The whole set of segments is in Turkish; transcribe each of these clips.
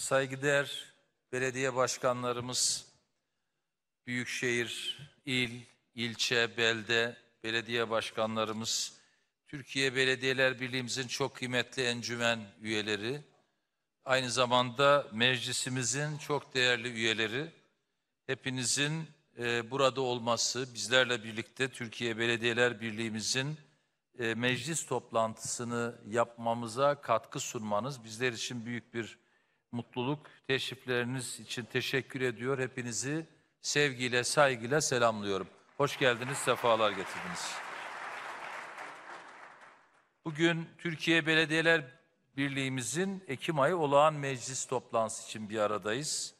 saygıdeğer belediye başkanlarımız, büyükşehir, il, ilçe, belde, belediye başkanlarımız, Türkiye Belediyeler Birliğimizin çok kıymetli encümen üyeleri, aynı zamanda meclisimizin çok değerli üyeleri, hepinizin e, burada olması, bizlerle birlikte Türkiye Belediyeler Birliğimizin e, meclis toplantısını yapmamıza katkı sunmanız bizler için büyük bir mutluluk, teşrifleriniz için teşekkür ediyor. Hepinizi sevgiyle, saygıyla selamlıyorum. Hoş geldiniz, sefalar getirdiniz. Bugün Türkiye Belediyeler Birliği'mizin Ekim ayı olağan meclis toplantısı için bir aradayız.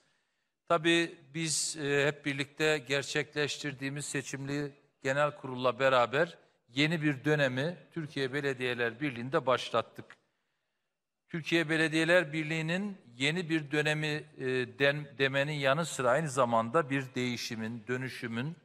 Tabii biz e, hep birlikte gerçekleştirdiğimiz seçimli genel kurulla beraber yeni bir dönemi Türkiye Belediyeler Birliği'nde başlattık. Türkiye Belediyeler Birliği'nin yeni bir dönemi e, demenin yanı sıra aynı zamanda bir değişimin, dönüşümün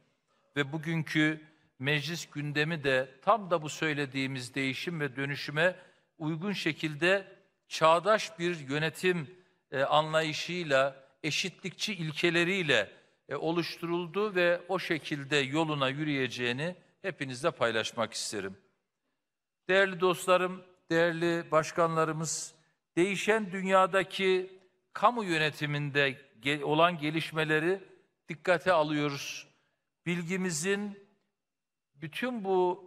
ve bugünkü meclis gündemi de tam da bu söylediğimiz değişim ve dönüşüme uygun şekilde çağdaş bir yönetim e, anlayışıyla, eşitlikçi ilkeleriyle e, oluşturuldu ve o şekilde yoluna yürüyeceğini hepinizle paylaşmak isterim. Değerli dostlarım, değerli başkanlarımız, değişen dünyadaki kamu yönetiminde olan gelişmeleri dikkate alıyoruz. Bilgimizin bütün bu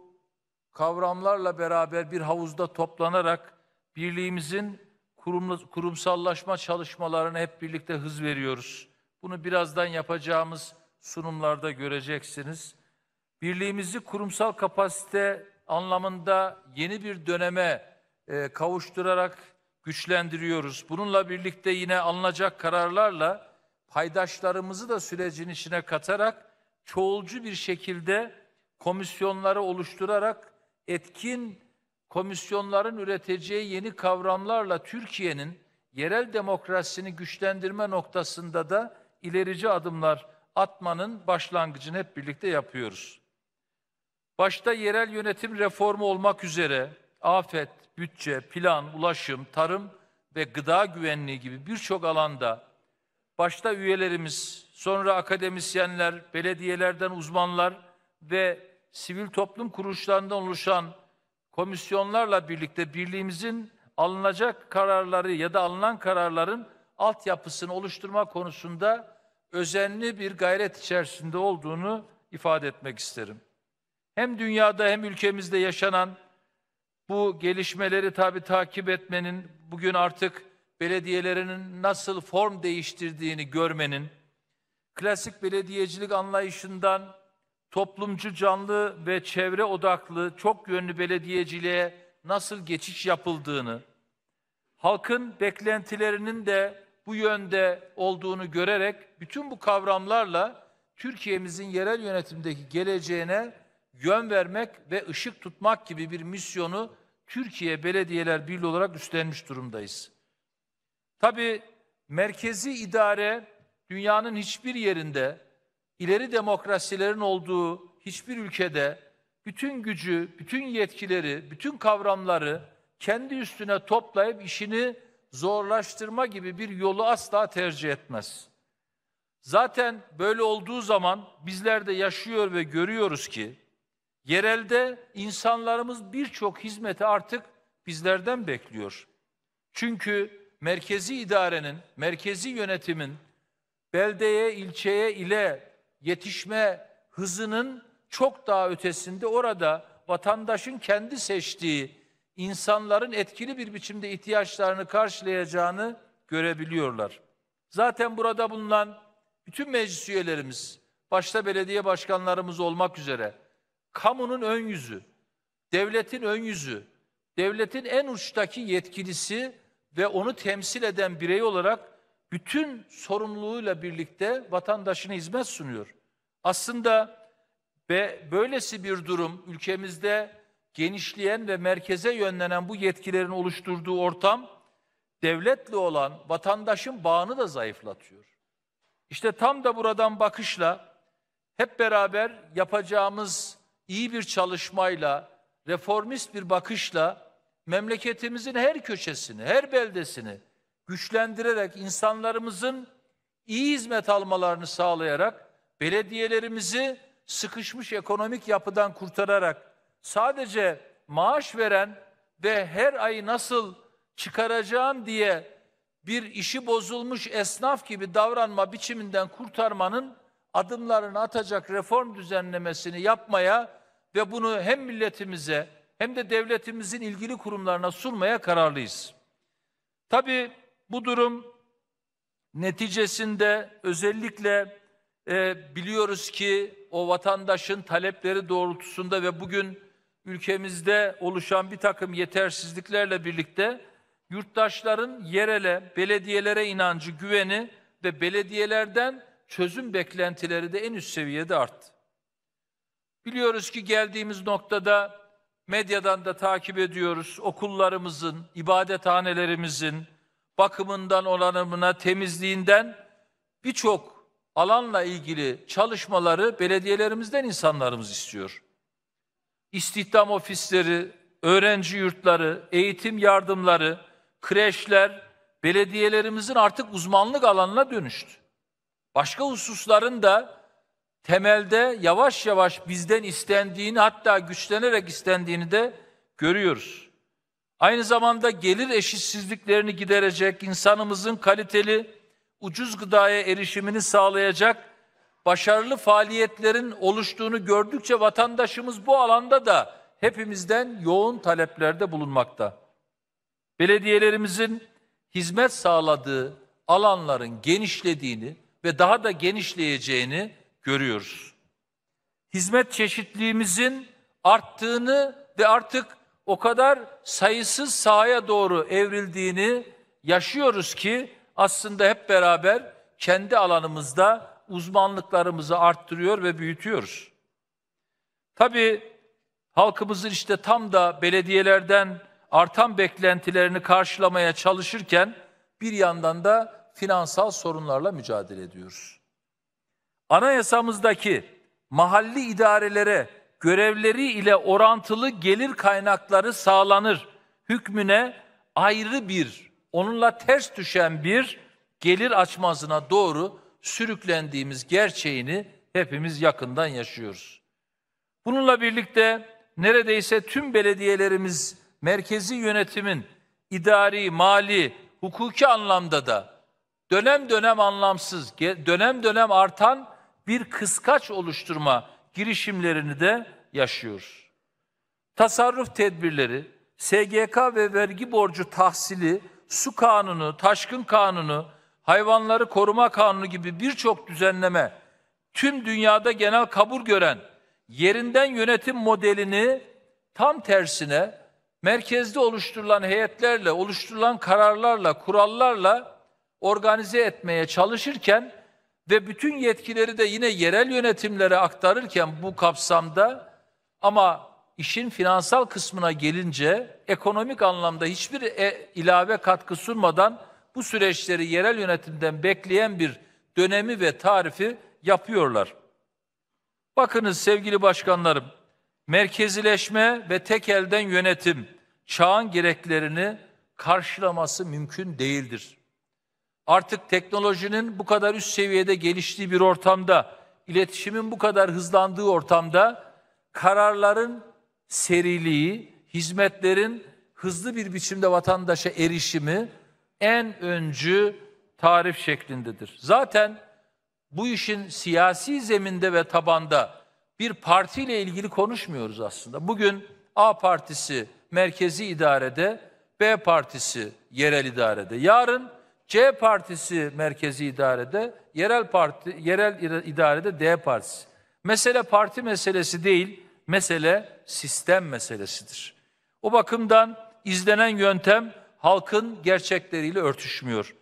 kavramlarla beraber bir havuzda toplanarak birliğimizin kurumsallaşma çalışmalarını hep birlikte hız veriyoruz. Bunu birazdan yapacağımız sunumlarda göreceksiniz. Birliğimizi kurumsal kapasite anlamında yeni bir döneme e, kavuşturarak güçlendiriyoruz. Bununla birlikte yine alınacak kararlarla paydaşlarımızı da sürecin içine katarak çoğulcu bir şekilde komisyonları oluşturarak etkin komisyonların üreteceği yeni kavramlarla Türkiye'nin yerel demokrasisini güçlendirme noktasında da ilerici adımlar atmanın başlangıcını hep birlikte yapıyoruz. Başta yerel yönetim reformu olmak üzere afet, bütçe, plan, ulaşım, tarım ve gıda güvenliği gibi birçok alanda başta üyelerimiz, sonra akademisyenler, belediyelerden uzmanlar ve sivil toplum kuruluşlarından oluşan komisyonlarla birlikte birliğimizin alınacak kararları ya da alınan kararların altyapısını oluşturma konusunda özenli bir gayret içerisinde olduğunu ifade etmek isterim. Hem dünyada hem ülkemizde yaşanan bu gelişmeleri tabii takip etmenin, bugün artık belediyelerinin nasıl form değiştirdiğini görmenin, klasik belediyecilik anlayışından toplumcu canlı ve çevre odaklı çok yönlü belediyeciliğe nasıl geçiş yapıldığını, halkın beklentilerinin de bu yönde olduğunu görerek bütün bu kavramlarla Türkiye'mizin yerel yönetimdeki geleceğine yön vermek ve ışık tutmak gibi bir misyonu Türkiye Belediyeler Birliği olarak üstlenmiş durumdayız. Tabii merkezi idare dünyanın hiçbir yerinde ileri demokrasilerin olduğu hiçbir ülkede bütün gücü, bütün yetkileri, bütün kavramları kendi üstüne toplayıp işini zorlaştırma gibi bir yolu asla tercih etmez. Zaten böyle olduğu zaman bizler de yaşıyor ve görüyoruz ki Yerelde insanlarımız birçok hizmeti artık bizlerden bekliyor. Çünkü merkezi idarenin, merkezi yönetimin beldeye, ilçeye ile yetişme hızının çok daha ötesinde orada vatandaşın kendi seçtiği insanların etkili bir biçimde ihtiyaçlarını karşılayacağını görebiliyorlar. Zaten burada bulunan bütün meclis üyelerimiz, başta belediye başkanlarımız olmak üzere kamunun ön yüzü, devletin ön yüzü, devletin en uçtaki yetkilisi ve onu temsil eden birey olarak bütün sorumluluğuyla birlikte vatandaşına hizmet sunuyor. Aslında ve böylesi bir durum ülkemizde genişleyen ve merkeze yönlenen bu yetkilerin oluşturduğu ortam devletle olan vatandaşın bağını da zayıflatıyor. İşte tam da buradan bakışla hep beraber yapacağımız iyi bir çalışmayla, reformist bir bakışla memleketimizin her köşesini, her beldesini güçlendirerek insanlarımızın iyi hizmet almalarını sağlayarak belediyelerimizi sıkışmış ekonomik yapıdan kurtararak sadece maaş veren ve her ay nasıl çıkaracağım diye bir işi bozulmuş esnaf gibi davranma biçiminden kurtarmanın adımlarını atacak reform düzenlemesini yapmaya ve bunu hem milletimize hem de devletimizin ilgili kurumlarına sunmaya kararlıyız. Tabii bu durum neticesinde özellikle e, biliyoruz ki o vatandaşın talepleri doğrultusunda ve bugün ülkemizde oluşan bir takım yetersizliklerle birlikte yurttaşların yerele, belediyelere inancı, güveni ve belediyelerden çözüm beklentileri de en üst seviyede arttı. Biliyoruz ki geldiğimiz noktada medyadan da takip ediyoruz. Okullarımızın, ibadethanelerimizin bakımından olanımına, temizliğinden birçok alanla ilgili çalışmaları belediyelerimizden insanlarımız istiyor. İstihdam ofisleri, öğrenci yurtları, eğitim yardımları, kreşler belediyelerimizin artık uzmanlık alanına dönüştü. Başka hususların da temelde yavaş yavaş bizden istendiğini hatta güçlenerek istendiğini de görüyoruz. Aynı zamanda gelir eşitsizliklerini giderecek, insanımızın kaliteli, ucuz gıdaya erişimini sağlayacak başarılı faaliyetlerin oluştuğunu gördükçe vatandaşımız bu alanda da hepimizden yoğun taleplerde bulunmakta. Belediyelerimizin hizmet sağladığı alanların genişlediğini ve daha da genişleyeceğini görüyoruz. Hizmet çeşitliliğimizin arttığını ve artık o kadar sayısız sahaya doğru evrildiğini yaşıyoruz ki aslında hep beraber kendi alanımızda uzmanlıklarımızı arttırıyor ve büyütüyoruz. Tabii halkımızın işte tam da belediyelerden artan beklentilerini karşılamaya çalışırken bir yandan da finansal sorunlarla mücadele ediyoruz anayasamızdaki mahalli idarelere görevleri ile orantılı gelir kaynakları sağlanır hükmüne ayrı bir, onunla ters düşen bir gelir açmazına doğru sürüklendiğimiz gerçeğini hepimiz yakından yaşıyoruz. Bununla birlikte neredeyse tüm belediyelerimiz merkezi yönetimin idari, mali, hukuki anlamda da dönem dönem anlamsız, dönem dönem artan bir kıskaç oluşturma girişimlerini de yaşıyor. Tasarruf tedbirleri, SGK ve vergi borcu tahsili, su kanunu, taşkın kanunu, hayvanları koruma kanunu gibi birçok düzenleme tüm dünyada genel kabul gören yerinden yönetim modelini tam tersine merkezde oluşturulan heyetlerle, oluşturulan kararlarla, kurallarla organize etmeye çalışırken ve bütün yetkileri de yine yerel yönetimlere aktarırken bu kapsamda ama işin finansal kısmına gelince ekonomik anlamda hiçbir e, ilave katkı sunmadan bu süreçleri yerel yönetimden bekleyen bir dönemi ve tarifi yapıyorlar. Bakınız sevgili başkanlarım, merkezileşme ve tek elden yönetim çağın gereklerini karşılaması mümkün değildir. Artık teknolojinin bu kadar üst seviyede geliştiği bir ortamda, iletişimin bu kadar hızlandığı ortamda kararların seriliği, hizmetlerin hızlı bir biçimde vatandaşa erişimi en öncü tarif şeklindedir. Zaten bu işin siyasi zeminde ve tabanda bir partiyle ilgili konuşmuyoruz aslında. Bugün A partisi merkezi idarede, B partisi yerel idarede. Yarın C partisi merkezi idarede, yerel parti yerel idarede D partisi. Mesele parti meselesi değil, mesele sistem meselesidir. O bakımdan izlenen yöntem halkın gerçekleriyle örtüşmüyor.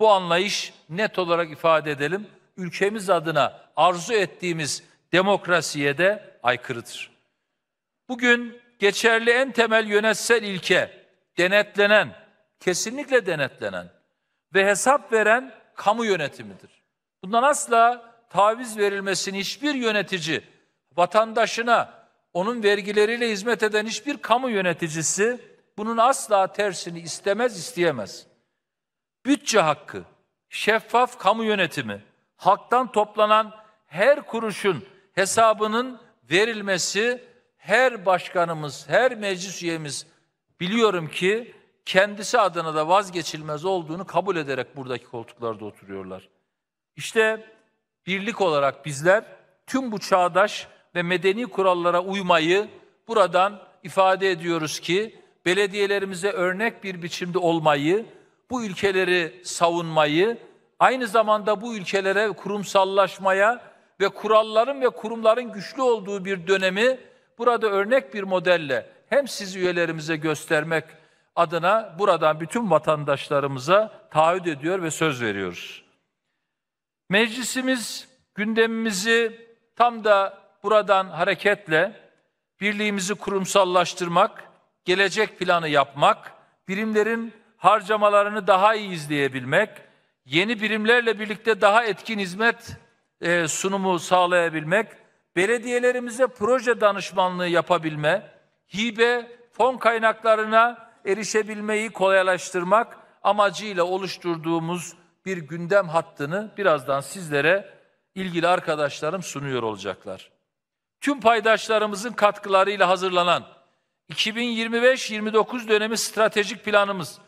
Bu anlayış net olarak ifade edelim, ülkemiz adına arzu ettiğimiz demokrasiye de aykırıdır. Bugün geçerli en temel yönetsel ilke denetlenen, kesinlikle denetlenen ve hesap veren kamu yönetimidir. Bundan asla taviz verilmesini hiçbir yönetici, vatandaşına, onun vergileriyle hizmet eden hiçbir kamu yöneticisi bunun asla tersini istemez, isteyemez. Bütçe hakkı, şeffaf kamu yönetimi, halktan toplanan her kuruşun hesabının verilmesi her başkanımız, her meclis üyemiz biliyorum ki kendisi adına da vazgeçilmez olduğunu kabul ederek buradaki koltuklarda oturuyorlar. İşte birlik olarak bizler tüm bu çağdaş ve medeni kurallara uymayı buradan ifade ediyoruz ki belediyelerimize örnek bir biçimde olmayı, bu ülkeleri savunmayı, aynı zamanda bu ülkelere kurumsallaşmaya ve kuralların ve kurumların güçlü olduğu bir dönemi burada örnek bir modelle hem siz üyelerimize göstermek adına buradan bütün vatandaşlarımıza taahhüt ediyor ve söz veriyoruz. Meclisimiz gündemimizi tam da buradan hareketle birliğimizi kurumsallaştırmak, gelecek planı yapmak, birimlerin harcamalarını daha iyi izleyebilmek, yeni birimlerle birlikte daha etkin hizmet e, sunumu sağlayabilmek, belediyelerimize proje danışmanlığı yapabilme, hibe, fon kaynaklarına erişebilmeyi kolaylaştırmak amacıyla oluşturduğumuz bir gündem hattını birazdan sizlere ilgili arkadaşlarım sunuyor olacaklar. Tüm paydaşlarımızın katkılarıyla hazırlanan 2025-29 dönemi stratejik planımız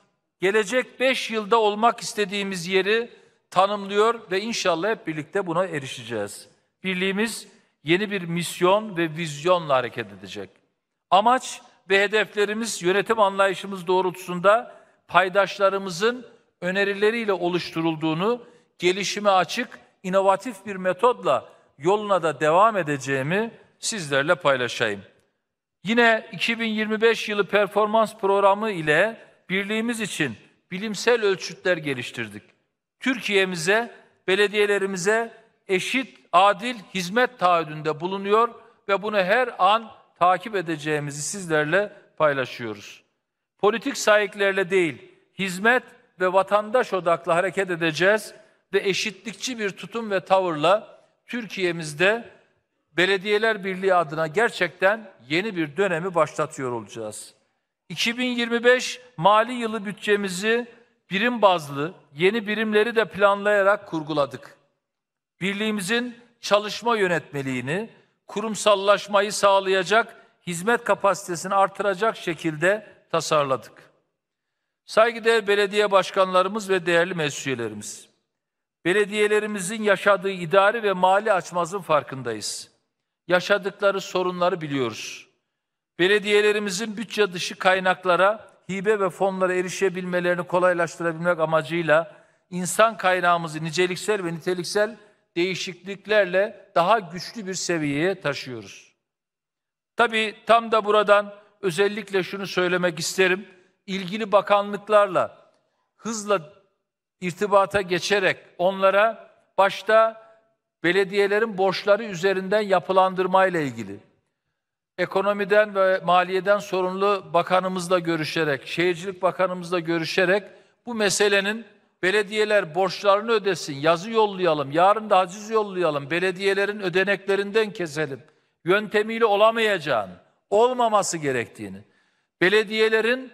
gelecek 5 yılda olmak istediğimiz yeri tanımlıyor ve inşallah hep birlikte buna erişeceğiz. Birliğimiz yeni bir misyon ve vizyonla hareket edecek. Amaç ve hedeflerimiz yönetim anlayışımız doğrultusunda paydaşlarımızın önerileriyle oluşturulduğunu, gelişime açık, inovatif bir metodla yoluna da devam edeceğimi sizlerle paylaşayım. Yine 2025 yılı performans programı ile birliğimiz için bilimsel ölçütler geliştirdik. Türkiye'mize, belediyelerimize eşit, adil hizmet taahhüdünde bulunuyor ve bunu her an takip edeceğimizi sizlerle paylaşıyoruz. Politik sahiplerle değil, hizmet ve vatandaş odaklı hareket edeceğiz ve eşitlikçi bir tutum ve tavırla Türkiye'mizde Belediyeler Birliği adına gerçekten yeni bir dönemi başlatıyor olacağız. 2025 mali yılı bütçemizi birim bazlı yeni birimleri de planlayarak kurguladık. Birliğimizin çalışma yönetmeliğini kurumsallaşmayı sağlayacak, hizmet kapasitesini artıracak şekilde tasarladık. Saygıdeğer belediye başkanlarımız ve değerli meclis belediyelerimizin yaşadığı idari ve mali açmazın farkındayız. Yaşadıkları sorunları biliyoruz. Belediyelerimizin bütçe dışı kaynaklara, hibe ve fonlara erişebilmelerini kolaylaştırabilmek amacıyla insan kaynağımızı niceliksel ve niteliksel değişikliklerle daha güçlü bir seviyeye taşıyoruz. Tabii tam da buradan özellikle şunu söylemek isterim. İlgili bakanlıklarla hızla irtibata geçerek onlara başta belediyelerin borçları üzerinden yapılandırma ile ilgili ekonomiden ve maliyeden sorumlu bakanımızla görüşerek, şehircilik bakanımızla görüşerek bu meselenin belediyeler borçlarını ödesin, yazı yollayalım, yarın da haciz yollayalım, belediyelerin ödeneklerinden keselim. Yöntemiyle olamayacağını, olmaması gerektiğini, belediyelerin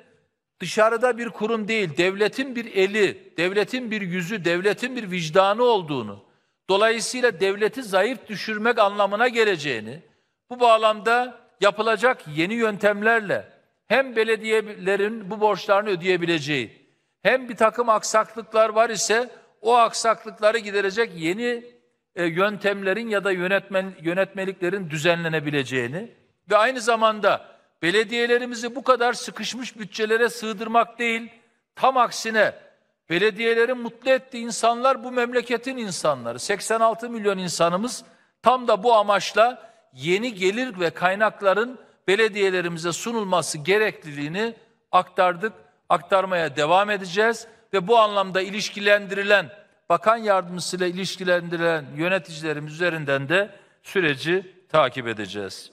dışarıda bir kurum değil, devletin bir eli, devletin bir yüzü, devletin bir vicdanı olduğunu, dolayısıyla devleti zayıf düşürmek anlamına geleceğini, bu bağlamda yapılacak yeni yöntemlerle hem belediyelerin bu borçlarını ödeyebileceği, hem bir takım aksaklıklar var ise o aksaklıkları giderecek yeni e, yöntemlerin ya da yönetmen yönetmeliklerin düzenlenebileceğini ve aynı zamanda belediyelerimizi bu kadar sıkışmış bütçelere sığdırmak değil, tam aksine belediyelerin mutlu ettiği insanlar bu memleketin insanları. 86 milyon insanımız tam da bu amaçla yeni gelir ve kaynakların belediyelerimize sunulması gerekliliğini aktardık aktarmaya devam edeceğiz ve bu anlamda ilişkilendirilen bakan yardımcısıyla ilişkilendirilen yöneticilerimiz üzerinden de süreci takip edeceğiz.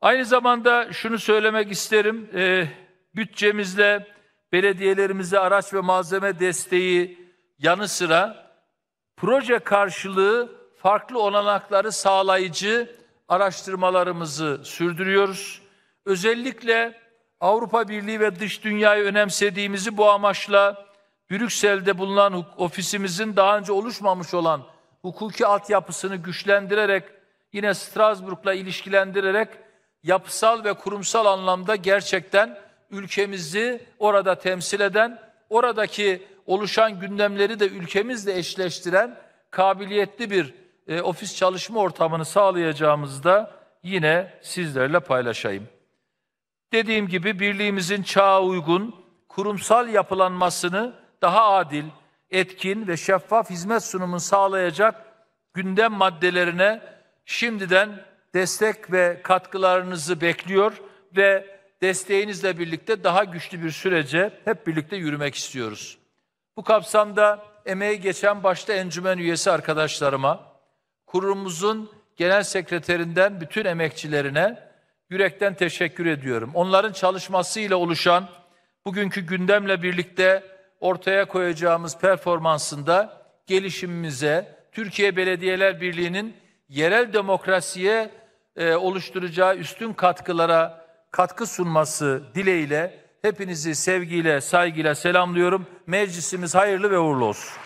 Aynı zamanda şunu söylemek isterim. E, bütçemizle belediyelerimize araç ve malzeme desteği yanı sıra proje karşılığı farklı olanakları sağlayıcı araştırmalarımızı sürdürüyoruz. Özellikle Avrupa Birliği ve dış dünyayı önemsediğimizi bu amaçla Brüksel'de bulunan ofisimizin daha önce oluşmamış olan hukuki altyapısını güçlendirerek yine Strasbourg'la ilişkilendirerek yapısal ve kurumsal anlamda gerçekten ülkemizi orada temsil eden, oradaki oluşan gündemleri de ülkemizle eşleştiren kabiliyetli bir e, ofis çalışma ortamını sağlayacağımızı da yine sizlerle paylaşayım. Dediğim gibi birliğimizin çağa uygun, kurumsal yapılanmasını daha adil, etkin ve şeffaf hizmet sunumunu sağlayacak gündem maddelerine şimdiden destek ve katkılarınızı bekliyor ve desteğinizle birlikte daha güçlü bir sürece hep birlikte yürümek istiyoruz. Bu kapsamda emeği geçen başta encümen üyesi arkadaşlarıma, kurumumuzun genel sekreterinden bütün emekçilerine, yürekten teşekkür ediyorum. Onların çalışmasıyla oluşan bugünkü gündemle birlikte ortaya koyacağımız performansında gelişimimize Türkiye Belediyeler Birliği'nin yerel demokrasiye e, oluşturacağı üstün katkılara katkı sunması dileğiyle hepinizi sevgiyle, saygıyla selamlıyorum. Meclisimiz hayırlı ve uğurlu olsun.